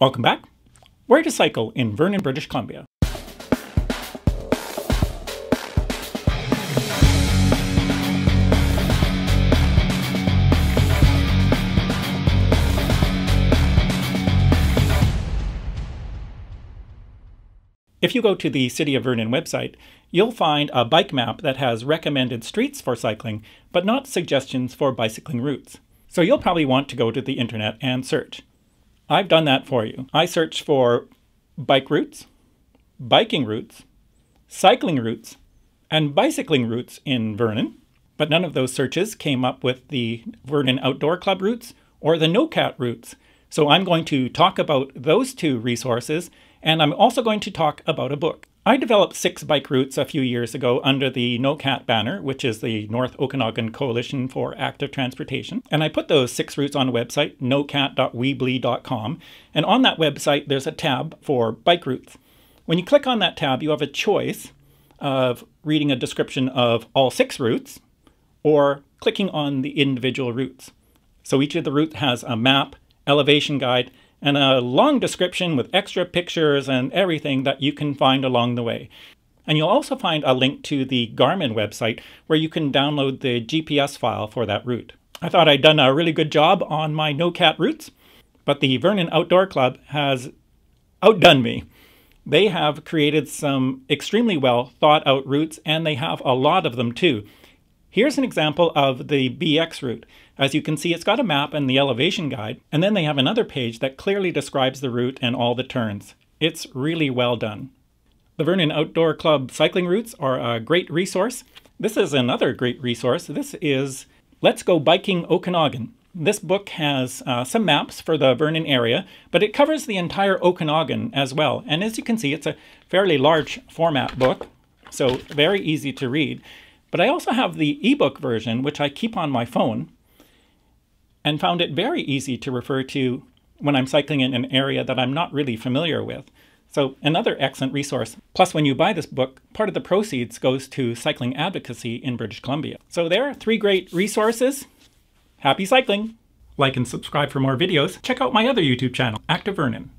Welcome back. Where to cycle in Vernon, British Columbia. If you go to the City of Vernon website, you'll find a bike map that has recommended streets for cycling, but not suggestions for bicycling routes. So you'll probably want to go to the internet and search. I've done that for you. I searched for bike routes, biking routes, cycling routes, and bicycling routes in Vernon, but none of those searches came up with the Vernon Outdoor Club routes or the NOCAT routes. So I'm going to talk about those two resources, and I'm also going to talk about a book. I developed six bike routes a few years ago under the NOCAT banner, which is the North Okanagan Coalition for Active Transportation. And I put those six routes on a website, nocat.weebly.com. And on that website, there's a tab for bike routes. When you click on that tab, you have a choice of reading a description of all six routes or clicking on the individual routes. So each of the routes has a map, elevation guide, and a long description with extra pictures and everything that you can find along the way. And you'll also find a link to the Garmin website where you can download the GPS file for that route. I thought I'd done a really good job on my no-cat routes, but the Vernon Outdoor Club has outdone me. They have created some extremely well thought out routes, and they have a lot of them too. Here's an example of the BX route. As you can see, it's got a map and the elevation guide, and then they have another page that clearly describes the route and all the turns. It's really well done. The Vernon Outdoor Club cycling routes are a great resource. This is another great resource. This is Let's Go Biking Okanagan. This book has uh, some maps for the Vernon area, but it covers the entire Okanagan as well. And as you can see, it's a fairly large format book, so very easy to read. But I also have the ebook version, which I keep on my phone, and found it very easy to refer to when I'm cycling in an area that I'm not really familiar with. So, another excellent resource. Plus, when you buy this book, part of the proceeds goes to cycling advocacy in British Columbia. So, there are three great resources. Happy cycling! Like and subscribe for more videos. Check out my other YouTube channel, Active Vernon.